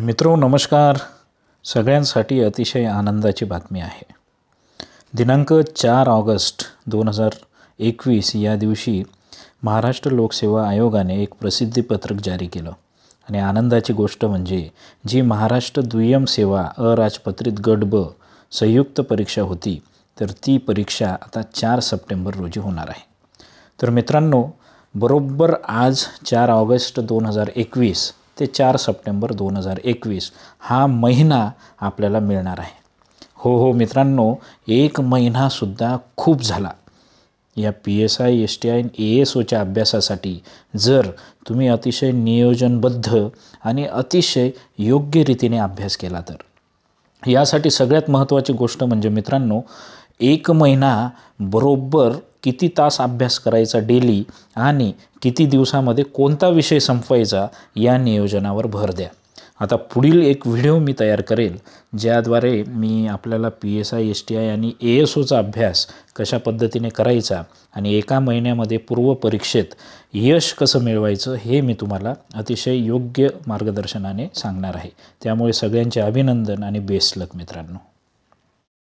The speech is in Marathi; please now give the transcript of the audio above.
मित्रो नमस्कार सगळ्यांसाठी अतिशय आनंदाची बातमी आहे दिनांक चार ऑगस्ट दोन हजार एकवीस या दिवशी महाराष्ट्र लोकसेवा आयोगाने एक प्रसिद्धीपत्रक जारी केलं आणि आनंदाची गोष्ट म्हणजे जी महाराष्ट्र दुय्यम सेवा अराजपत्रित गट ब संयुक्त परीक्षा होती तर ती परीक्षा आता चार सप्टेंबर रोजी होणार आहे तर मित्रांनो बरोबर आज चार ऑगस्ट दोन हजार एकवीस ते चार सप्टेंबर दोन हजार एकवीस हा महिना आपल्याला मिळणार आहे हो हो मित्रांनो एक महिनासुद्धा खूप झाला या P S I S T I A S ओच्या अभ्यासासाठी जर तुम्ही अतिशय नियोजनबद्ध आणि अतिशय योग्य रीतीने अभ्यास केला तर यासाठी सगळ्यात महत्त्वाची गोष्ट म्हणजे मित्रांनो एक महिना बरोबर किती तास अभ्यास करायचा डेली आणि किती दिवसामध्ये कोणता विषय संपवायचा या नियोजनावर भर द्या आता पुढील एक व्हिडिओ मी तयार करेल ज्याद्वारे मी आपल्याला P S I S T I आणि ए एस ओचा अभ्यास कशा पद्धतीने करायचा आणि एका महिन्यामध्ये पूर्वपरीक्षेत यश कसं मिळवायचं हे मी तुम्हाला अतिशय योग्य मार्गदर्शनाने सांगणार आहे त्यामुळे सगळ्यांचे अभिनंदन आणि बेस्ट लक मित्रांनो